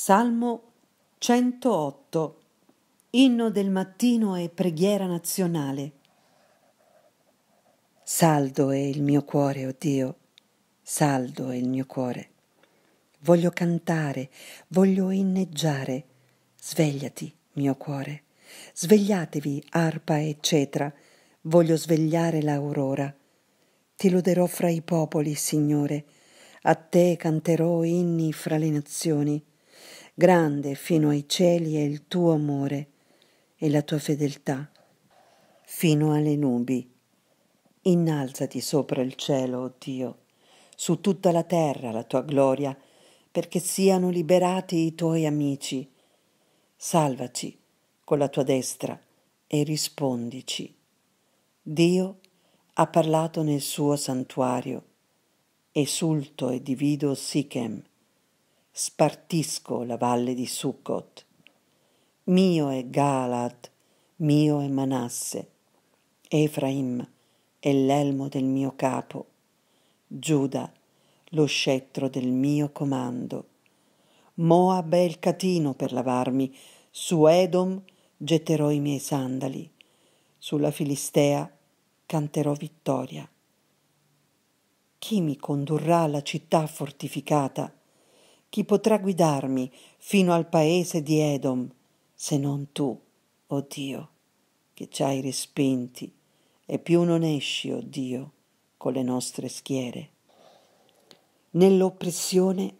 Salmo 108 Inno del mattino e preghiera nazionale. Saldo è il mio cuore, o oh Dio, saldo è il mio cuore. Voglio cantare, voglio inneggiare. Svegliati, mio cuore. Svegliatevi, arpa e cetra. Voglio svegliare l'aurora. Ti loderò fra i popoli, Signore. A te canterò inni fra le nazioni grande fino ai cieli è il tuo amore e la tua fedeltà fino alle nubi. Innalzati sopra il cielo, o oh Dio, su tutta la terra la tua gloria, perché siano liberati i tuoi amici. Salvaci con la tua destra e rispondici. Dio ha parlato nel suo santuario. Esulto e divido Sichem spartisco la valle di Succot. Mio è Galat, mio è Manasse, Efraim è l'elmo del mio capo, Giuda lo scettro del mio comando. Moab è il catino per lavarmi, su Edom getterò i miei sandali, sulla Filistea canterò vittoria. Chi mi condurrà alla città fortificata? Chi potrà guidarmi fino al paese di Edom se non tu, o oh Dio, che ci hai respinti e più non esci, o oh Dio, con le nostre schiere. Nell'oppressione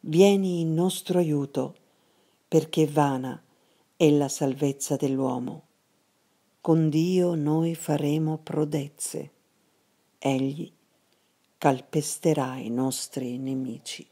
vieni in nostro aiuto, perché vana è la salvezza dell'uomo. Con Dio noi faremo prodezze, Egli calpesterà i nostri nemici.